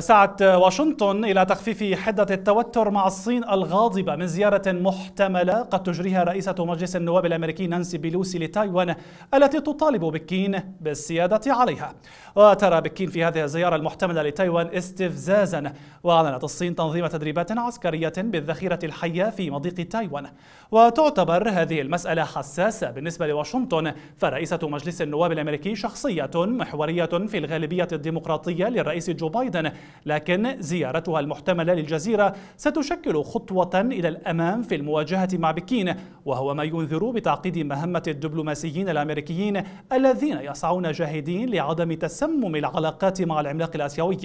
سعت واشنطن إلى تخفيف حدة التوتر مع الصين الغاضبة من زيارة محتملة قد تجريها رئيسة مجلس النواب الأمريكي نانسي بيلوسي لتايوان التي تطالب بكين بالسيادة عليها وترى بكين في هذه الزيارة المحتملة لتايوان استفزازا وأعلنت الصين تنظيم تدريبات عسكرية بالذخيرة الحية في مضيق تايوان وتعتبر هذه المسألة حساسة بالنسبة لواشنطن فرئيسة مجلس النواب الأمريكي شخصية محورية في الغالبية الديمقراطية للرئيس جو بايدن لكن زيارتها المحتملة للجزيرة ستشكل خطوة إلى الأمام في المواجهة مع بكين وهو ما ينذر بتعقيد مهمة الدبلوماسيين الأمريكيين الذين يسعون جاهدين لعدم تسمم العلاقات مع العملاق الآسيوي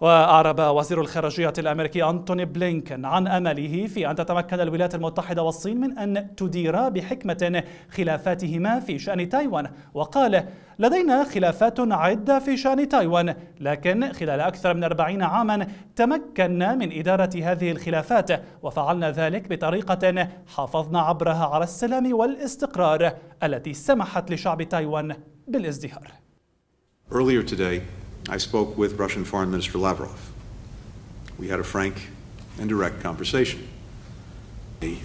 وأعرب وزير الخارجية الأمريكي أنتوني بلينكن عن أمله في أن تتمكن الولايات المتحدة والصين من أن تديرا بحكمة خلافاتهما في شأن تايوان وقال لدينا خلافات عدة في شأن تايوان لكن خلال أكثر من 40 عاما تمكنا من إدارة هذه الخلافات وفعلنا ذلك بطريقة حافظنا عبرها على السلام والاستقرار التي سمحت لشعب تايوان بالازدهار. Earlier today, I spoke with Russian Foreign Minister Lavrov. We had a frank and direct conversation. He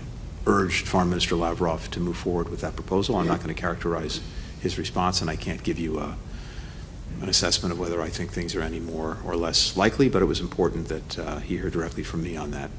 urged Foreign Minister Lavrov to move forward with that proposal. I'm not going to characterize his response, and I can't give you a, uh, an assessment of whether I think things are any more or less likely, but it was important that uh, he hear directly from me on that.